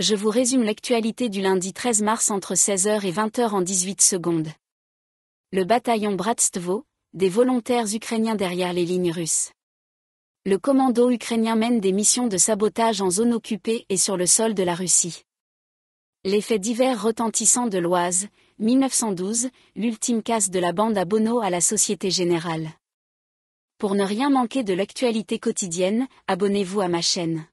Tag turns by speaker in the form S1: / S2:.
S1: je vous résume l'actualité du lundi 13 mars entre 16h et 20h en 18 secondes. Le bataillon Bratstvo, des volontaires ukrainiens derrière les lignes russes. Le commando ukrainien mène des missions de sabotage en zone occupée et sur le sol de la Russie. L'effet divers retentissant de l'Oise, 1912, l'ultime casse de la bande à Bono à la Société Générale. Pour ne rien manquer de l'actualité quotidienne, abonnez-vous à ma chaîne.